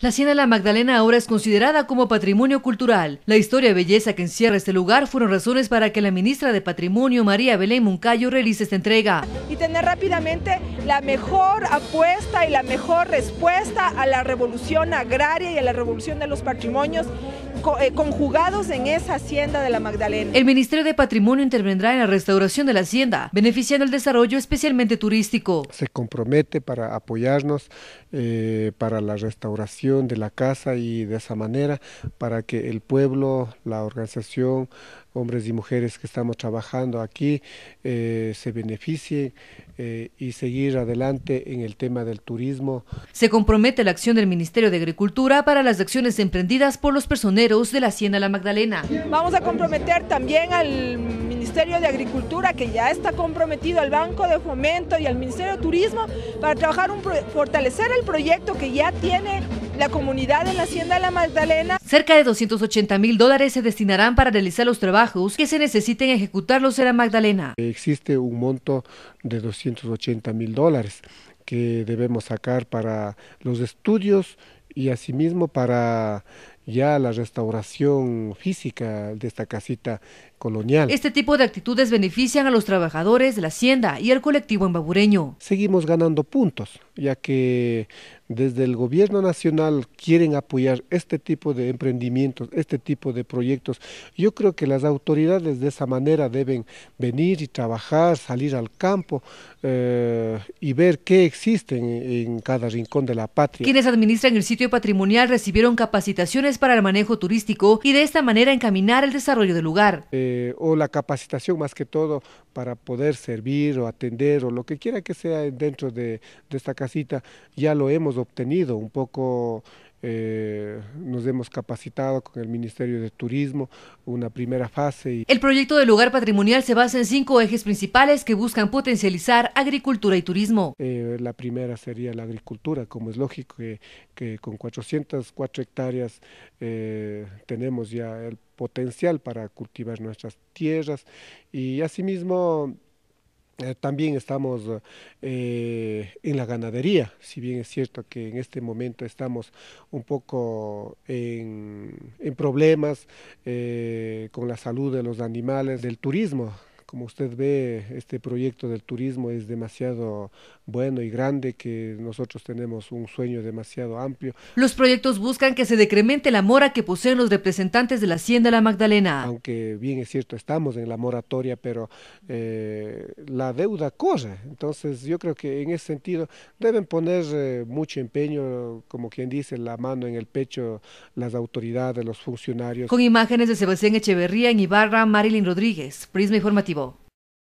La Hacienda La Magdalena ahora es considerada como patrimonio cultural. La historia y belleza que encierra este lugar fueron razones para que la ministra de Patrimonio, María Belén Moncayo, realice esta entrega. Y tener rápidamente la mejor apuesta y la mejor respuesta a la revolución agraria y a la revolución de los patrimonios eh, conjugados en esa hacienda de la Magdalena. El Ministerio de Patrimonio intervendrá en la restauración de la hacienda, beneficiando el desarrollo especialmente turístico. Se compromete para apoyarnos eh, para la restauración de la casa y de esa manera para que el pueblo, la organización, hombres y mujeres que estamos trabajando aquí eh, se beneficien eh, y seguir adelante en el tema del turismo. Se compromete la acción del Ministerio de Agricultura para las acciones emprendidas por los personeros de la Hacienda La Magdalena. Vamos a comprometer también al Ministerio de Agricultura, que ya está comprometido, al Banco de Fomento y al Ministerio de Turismo para trabajar un fortalecer el proyecto que ya tiene la comunidad en la Hacienda la Magdalena. Cerca de 280 mil dólares se destinarán para realizar los trabajos que se necesiten ejecutarlos en la Magdalena. Existe un monto de 280 mil dólares que debemos sacar para los estudios y asimismo para ya la restauración física de esta casita colonial. Este tipo de actitudes benefician a los trabajadores la hacienda y al colectivo embabureño. Seguimos ganando puntos, ya que desde el gobierno nacional quieren apoyar este tipo de emprendimientos, este tipo de proyectos. Yo creo que las autoridades de esa manera deben venir y trabajar, salir al campo eh, y ver qué existen en cada rincón de la patria. Quienes administran el sitio patrimonial recibieron capacitaciones para el manejo turístico y de esta manera encaminar el desarrollo del lugar. Eh, o la capacitación más que todo para poder servir o atender o lo que quiera que sea dentro de esta casita, ya lo hemos obtenido un poco eh, nos hemos capacitado con el Ministerio de Turismo, una primera fase. El proyecto de lugar patrimonial se basa en cinco ejes principales que buscan potencializar agricultura y turismo. Eh, la primera sería la agricultura, como es lógico que, con 404 hectáreas eh, tenemos ya el potencial para cultivar nuestras tierras y asimismo eh, también estamos eh, en la ganadería, si bien es cierto que en este momento estamos un poco en, problemas eh, con la salud de los animales, del turismo, como usted ve, este proyecto del turismo es demasiado bueno y grande que nosotros tenemos un sueño demasiado amplio. Los proyectos buscan que se decremente la mora que poseen los representantes de la Hacienda La Magdalena. Aunque bien es cierto, estamos en la moratoria, pero eh, la deuda corre. Entonces yo creo que en ese sentido deben poner eh, mucho empeño, como quien dice, la mano en el pecho las autoridades, los funcionarios. Con imágenes de Sebastián Echeverría en Ibarra, Marilyn Rodríguez, Prisma Informativo.